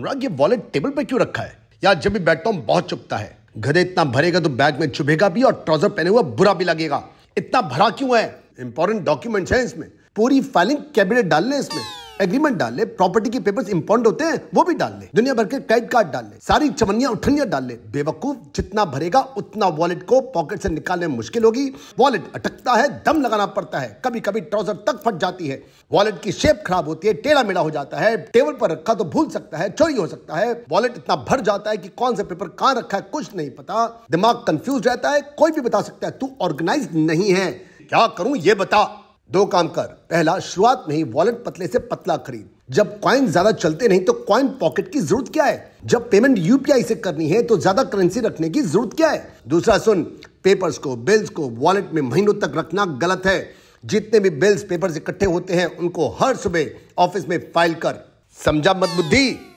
अनुराग ये wallet table पर क्यों रखा है यार जब भी बैठता हूँ बहुत चुपता है गधे इतना भरेगा तो बैग में चुभेगा भी और ट्राउजर पहने हुआ बुरा भी लगेगा इतना भरा क्यों है इंपॉर्टेंट डॉक्यूमेंट्स हैं इसमें पूरी फाइलिंग कैबिनेट डालने इसमें एग्रीमेंट डाल ले प्रॉपर्टी के पेपर्स इंपॉर्टेंट होते हैं वो भी डाल ले दुनिया भर के क्रेडिट कार्ड डाल ले सारी चवनिया उठनिया डाल ले बेवकूफ जितना भरेगा उतना वॉलेट को पॉकेट से निकालने में मुश्किल होगी वॉलेट अटकता है दम लगाना पड़ता है कभी कभी ट्राउजर तक फट जाती है वॉलेट की शेप खराब होती है टेढ़ा मेढ़ा हो जाता है टेबल पर रखा तो भूल सकता है चोरी हो सकता है वॉलेट इतना भर जाता है कि कौन सा पेपर कहाँ रखा है कुछ नहीं पता दिमाग कंफ्यूज रहता है कोई भी बता सकता है तू ऑर्गेनाइज नहीं है क्या करूं ये बता दो काम कर पहला शुरुआत में ही वॉलेट पतले से पतला खरीद जब क्वाइन ज्यादा चलते नहीं तो क्वाइन पॉकेट की जरूरत क्या है जब पेमेंट यूपीआई से करनी है तो ज्यादा करेंसी रखने की जरूरत क्या है दूसरा सुन पेपर्स को बिल्स को वॉलेट में महीनों तक रखना गलत है जितने भी बिल्स पेपर्स इकट्ठे होते हैं उनको हर सुबह ऑफिस में फाइल कर समझा मत बुद्धि